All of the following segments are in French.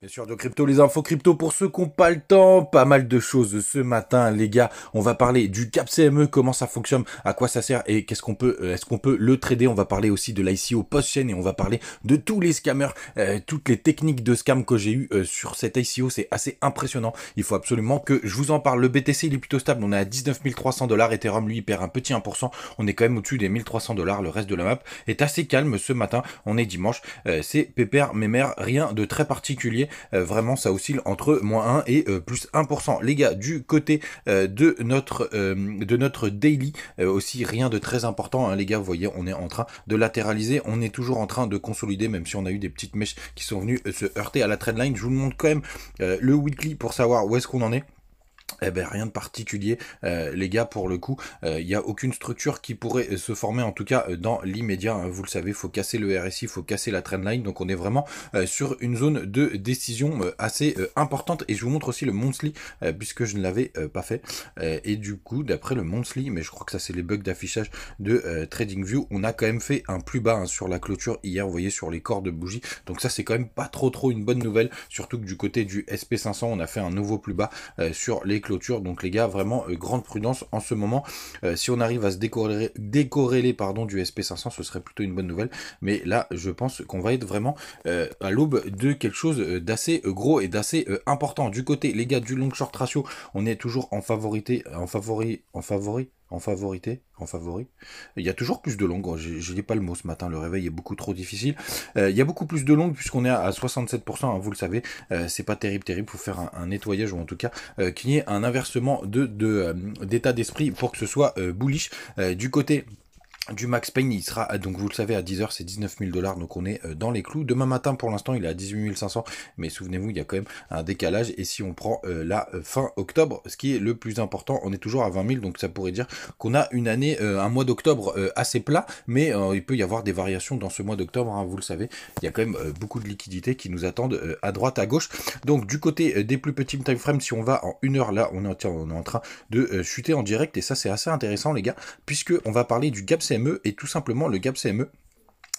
Bien sûr, de crypto, les infos crypto pour ceux qui n'ont pas le temps. Pas mal de choses ce matin, les gars. On va parler du cap CME, comment ça fonctionne, à quoi ça sert et qu'est-ce qu'on peut, euh, est-ce qu'on peut le trader. On va parler aussi de l'ICO post-chaîne et on va parler de tous les scammers, euh, toutes les techniques de scam que j'ai eu euh, sur cet ICO. C'est assez impressionnant. Il faut absolument que je vous en parle. Le BTC, il est plutôt stable. On est à 19 300 dollars. Ethereum, lui, il perd un petit 1%. On est quand même au-dessus des 1300 dollars. Le reste de la map est assez calme ce matin. On est dimanche. c'est pépère, mémère, rien de très particulier. Euh, vraiment ça oscille entre moins 1 et euh, plus 1%. Les gars, du côté euh, de notre de notre daily, aussi rien de très important, hein, les gars, vous voyez, on est en train de latéraliser, on est toujours en train de consolider, même si on a eu des petites mèches qui sont venues se heurter à la trendline. Je vous montre quand même le weekly pour savoir où est-ce qu'on en est. Eh ben rien de particulier, euh, les gars, pour le coup, il euh, n'y a aucune structure qui pourrait euh, se former, en tout cas dans l'immédiat, hein. vous le savez, faut casser le RSI, faut casser la trendline, donc on est vraiment sur une zone de décision assez importante, et je vous montre aussi le monthly, puisque je ne l'avais pas fait, et du coup, d'après le monthly, mais je crois que ça c'est les bugs d'affichage de TradingView, on a quand même fait un plus bas hein, sur la clôture hier, vous voyez, sur les corps de bougie, donc ça c'est quand même pas trop trop une bonne nouvelle, surtout que du côté du SP500, on a fait un nouveau plus bas sur les clôture. Donc les gars, vraiment euh, grande prudence en ce moment. Euh, si on arrive à se décorréler, décorréler pardon, du SP500, ce serait plutôt une bonne nouvelle. Mais là, je pense qu'on va être vraiment euh, à l'aube de quelque chose d'assez gros et d'assez important. Du côté, les gars, du long short ratio, on est toujours en favorité, en favori, en favori, en favorité, en favori. Il y a toujours plus de longues. Je n'ai pas le mot ce matin, le réveil est beaucoup trop difficile. Euh, il y a beaucoup plus de longues puisqu'on est à 67%, hein, vous le savez. Euh, c'est pas terrible, terrible. Faut faire un, nettoyage ou en tout cas euh, qu'il y ait un inversement de d'état d'esprit pour que ce soit bullish du côté du Max Payne, il sera, donc vous le savez, à 10h, c'est 19 000 dollars, donc on est euh, dans les clous. Demain matin, pour l'instant, il est à 18 500, mais souvenez-vous, il y a quand même un décalage, et si on prend euh, la euh, fin octobre, ce qui est le plus important, on est toujours à 20 000, donc ça pourrait dire qu'on a une année, un mois d'octobre assez plat, mais il peut y avoir des variations dans ce mois d'octobre, hein, vous le savez, il y a quand même beaucoup de liquidités qui nous attendent à droite, à gauche. Donc du côté des plus petits time frames, si on va en une heure, là, on est en, on est en train de chuter en direct, et ça c'est assez intéressant les gars, puisque on va parler du gap CM E et est tout simplement le gap CME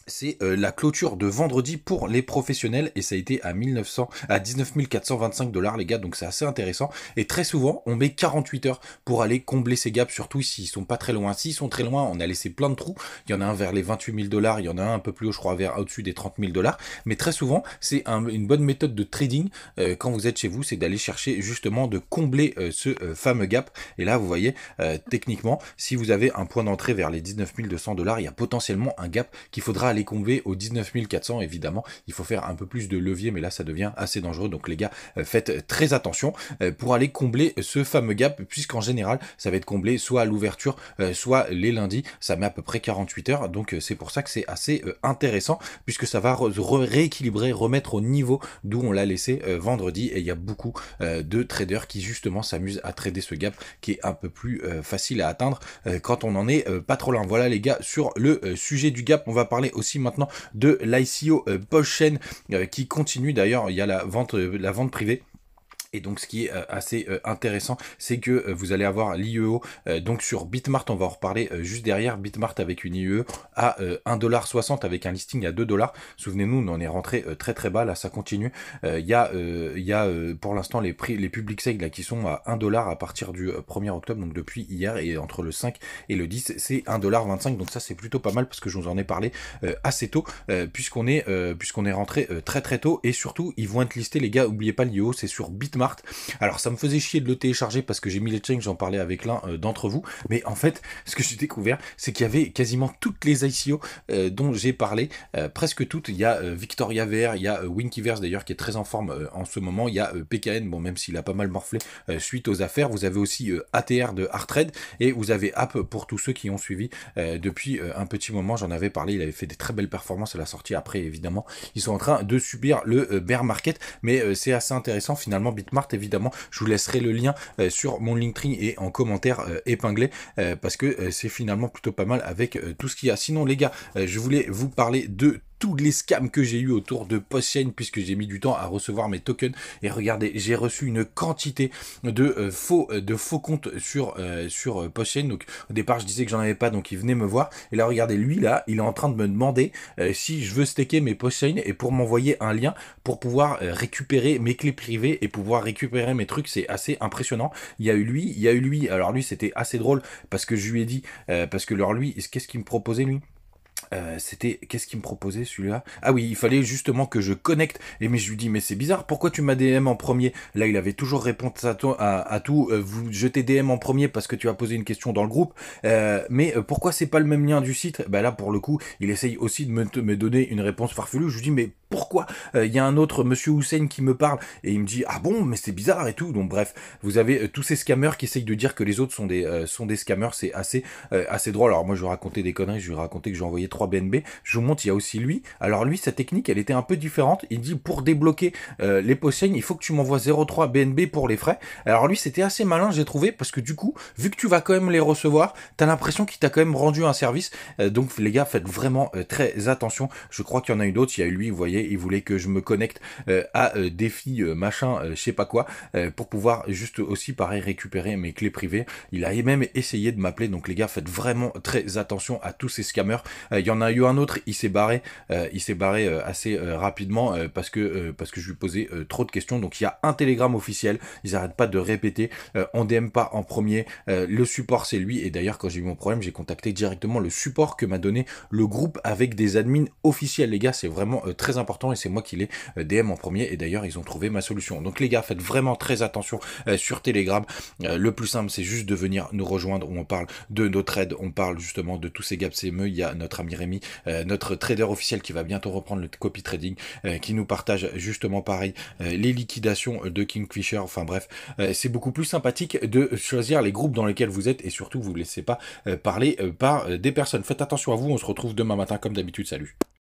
c'est euh, la clôture de vendredi pour les professionnels et ça a été à 1900 à 19 425 dollars les gars donc c'est assez intéressant et très souvent on met 48 heures pour aller combler ces gaps surtout s'ils sont pas très loin s'ils sont très loin on a laissé plein de trous il y en a un vers les 28 000 dollars il y en a un un peu plus haut je crois vers au-dessus des 30 000 dollars mais très souvent c'est une bonne méthode de trading euh, quand vous êtes chez vous c'est d'aller chercher justement de combler euh, ce fameux gap et là vous voyez techniquement si vous avez un point d'entrée vers les 19 200 dollars il y a potentiellement un gap qu'il faudra aller combler au 19 Évidemment, il faut faire un peu plus de levier, mais là, ça devient assez dangereux. Donc, les gars, euh, faites euh, très attention euh, pour aller combler ce fameux gap, puisqu'en général, ça va être comblé soit à l'ouverture, soit les lundis. Ça met à peu près 48 heures. Donc, c'est pour ça que c'est assez intéressant, puisque ça va rééquilibrer, remettre au niveau d'où on l'a laissé vendredi. Et il y a beaucoup de traders qui, justement, s'amusent à trader ce gap qui est un peu plus facile à atteindre quand on en est pas trop loin. Voilà, les gars, sur le sujet du gap, on va parler aussi maintenant de l'ICO euh, Boschen euh, qui continue d'ailleurs, il y a la vente, euh, la vente privée et donc ce qui est euh, assez euh, intéressant, c'est que euh, vous allez avoir l'IEO donc sur Bitmart, on va en reparler juste derrière, Bitmart avec une IEO e à 1,60$ avec un listing à 2$. Souvenez-nous, on en est rentré très très bas, là ça continue. Il y a, il y pour l'instant les prix, les publics sales là, qui sont à 1$ à partir du 1er octobre, donc depuis hier, et entre le 5 et le 10, c'est 1,25$. Donc ça c'est plutôt pas mal parce que je vous en ai parlé assez tôt, puisqu'on est, puisqu'on est rentré très très tôt. Et surtout, ils vont être listés, les gars, oubliez pas l'IEO, c'est sur Bitmart alors ça me faisait chier de le télécharger parce que j'ai mis les chains, j'en parlais avec l'un euh, d'entre vous. Mais en fait, ce que j'ai découvert, c'est qu'il y avait quasiment toutes les ICO euh, dont j'ai parlé, euh, presque toutes. Il y a Victoria VR, il y a Winkiverse d'ailleurs qui est très en forme en ce moment, il y a PKN, bon même s'il a pas mal morflé suite aux affaires, vous avez aussi ATR de Artred et vous avez App pour tous ceux qui ont suivi depuis un petit moment, j'en avais parlé, il avait fait des très belles performances à la sortie, après évidemment, ils sont en train de subir le bear market, mais c'est assez intéressant finalement, évidemment. Je vous laisserai le lien euh, sur mon Linktree et en commentaire euh, épinglé, euh, parce que c'est finalement plutôt pas mal avec tout ce qu'il y a. Sinon, les gars, je voulais vous parler de tous les scams que j'ai eu autour de PostChain puisque j'ai mis du temps à recevoir mes tokens. Et regardez, j'ai reçu une quantité de euh, faux euh, de faux comptes sur euh, sur PostChain. Donc au départ, je disais que j'en avais pas, donc il venait me voir. Et là, regardez, lui là, il est en train de me demander si je veux staker mes PostChain et pour m'envoyer un lien pour pouvoir récupérer mes clés privées et pouvoir récupérer mes trucs. C'est assez impressionnant. Il y a eu lui, il y a eu lui. Alors lui, c'était assez drôle parce que je lui ai dit parce que leur lui, qu'est-ce qu'il me proposait lui euh, c'était qu'est-ce qu'il me proposait celui-là Ah oui, il fallait justement que je connecte. Et mais je lui dis mais c'est bizarre, pourquoi tu m'as DM en premier Là, il avait toujours répondu à, tout. Euh, vous jetez DM en premier parce que tu as posé une question dans le groupe. Euh, mais pourquoi c'est pas le même lien du site Bah là, pour le coup, il essaye aussi de me, de me donner une réponse farfelue. Je lui dis mais pourquoi euh, Il y a un autre monsieur Hussein qui me parle et il me dit ah bon mais c'est bizarre et tout. Donc bref, vous avez euh, tous ces scammers qui essayent de dire que les autres sont des euh, sont des scammers, c'est assez assez drôle. Alors moi je vais raconter des conneries, je vais raconter que j'ai envoyé 3 BNB. Je vous montre, il y a aussi lui. Alors lui sa technique elle était un peu différente. Il dit pour débloquer les possènes, il faut que tu m'envoies 0,3 BNB pour les frais. Alors lui c'était assez malin j'ai trouvé parce que du coup vu que tu vas quand même les recevoir, t'as l'impression qu'il t'a quand même rendu un service. donc les gars faites vraiment très attention. Je crois qu'il y en a eu d'autres. Il y a eu lui, voyez il voulait que je me connecte euh, à euh, des filles euh, machin, je sais pas quoi, pour pouvoir juste aussi pareil récupérer mes clés privées. Il a même essayé de m'appeler. Donc les gars, faites vraiment très attention à tous ces scammers. Il y en a eu un autre, il s'est barré, il s'est barré assez rapidement parce que parce que je lui posais trop de questions. Donc il y a un télégramme officiel. Ils n'arrêtent pas de répéter. on DM pas en premier. le support c'est lui. Et d'ailleurs quand j'ai eu mon problème, j'ai contacté directement le support que m'a donné le groupe avec des admins officiels. Les gars, c'est vraiment très important et c'est moi qui l'ai euh, DM en premier et d'ailleurs ils ont trouvé ma solution. Donc les gars, faites vraiment très attention euh, sur Telegram. Euh, le plus simple, c'est juste de venir nous rejoindre on parle de notre aide on parle justement de tous ces gaps CME. Il y a notre ami Rémi, notre trader officiel qui va bientôt reprendre le copy trading, qui nous partage justement pareil les liquidations de Kingfisher. Enfin bref, c'est beaucoup plus sympathique de choisir les groupes dans lesquels vous êtes et surtout vous laissez pas parler par des personnes. Faites attention à vous, on se retrouve demain matin comme d'habitude. Salut